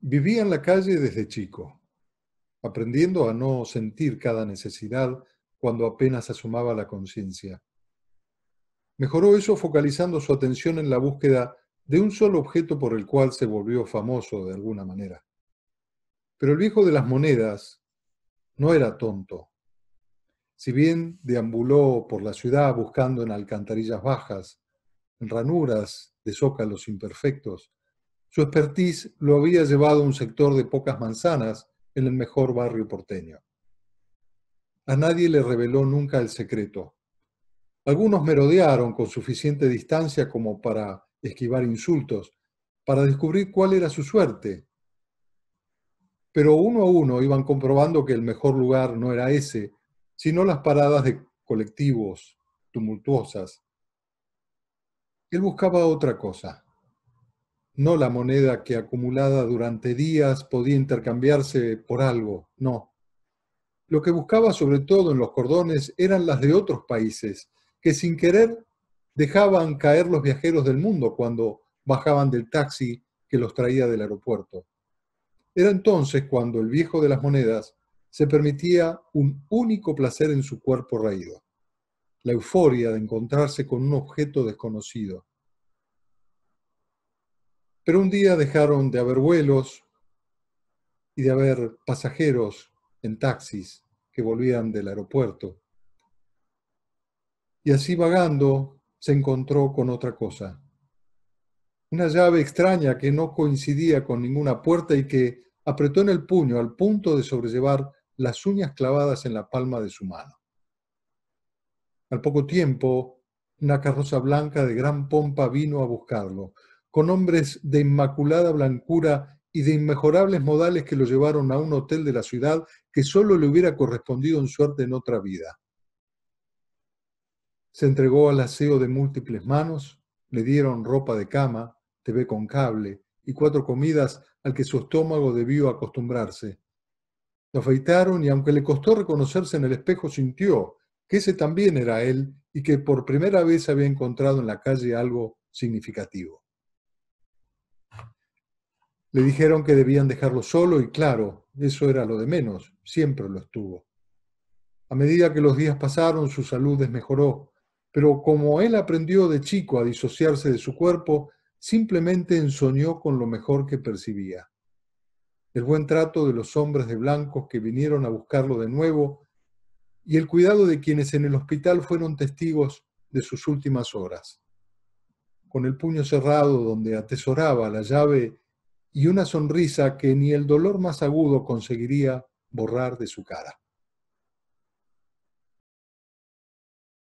Vivía en la calle desde chico, aprendiendo a no sentir cada necesidad cuando apenas asomaba la conciencia. Mejoró eso focalizando su atención en la búsqueda de un solo objeto por el cual se volvió famoso de alguna manera. Pero el viejo de las monedas no era tonto. Si bien deambuló por la ciudad buscando en alcantarillas bajas, en ranuras de zócalos imperfectos, su expertise lo había llevado a un sector de pocas manzanas en el mejor barrio porteño. A nadie le reveló nunca el secreto. Algunos merodearon con suficiente distancia como para esquivar insultos, para descubrir cuál era su suerte. Pero uno a uno iban comprobando que el mejor lugar no era ese, sino las paradas de colectivos tumultuosas. Él buscaba otra cosa no la moneda que acumulada durante días podía intercambiarse por algo, no. Lo que buscaba sobre todo en los cordones eran las de otros países, que sin querer dejaban caer los viajeros del mundo cuando bajaban del taxi que los traía del aeropuerto. Era entonces cuando el viejo de las monedas se permitía un único placer en su cuerpo raído, la euforia de encontrarse con un objeto desconocido, pero un día dejaron de haber vuelos y de haber pasajeros en taxis que volvían del aeropuerto. Y así vagando se encontró con otra cosa. Una llave extraña que no coincidía con ninguna puerta y que apretó en el puño al punto de sobrellevar las uñas clavadas en la palma de su mano. Al poco tiempo, una carroza blanca de gran pompa vino a buscarlo con hombres de inmaculada blancura y de inmejorables modales que lo llevaron a un hotel de la ciudad que solo le hubiera correspondido en suerte en otra vida. Se entregó al aseo de múltiples manos, le dieron ropa de cama, TV con cable y cuatro comidas al que su estómago debió acostumbrarse. Lo afeitaron y aunque le costó reconocerse en el espejo, sintió que ese también era él y que por primera vez había encontrado en la calle algo significativo. Le dijeron que debían dejarlo solo y claro, eso era lo de menos, siempre lo estuvo. A medida que los días pasaron, su salud desmejoró, pero como él aprendió de chico a disociarse de su cuerpo, simplemente ensoñó con lo mejor que percibía. El buen trato de los hombres de blancos que vinieron a buscarlo de nuevo y el cuidado de quienes en el hospital fueron testigos de sus últimas horas. Con el puño cerrado donde atesoraba la llave y una sonrisa que ni el dolor más agudo conseguiría borrar de su cara.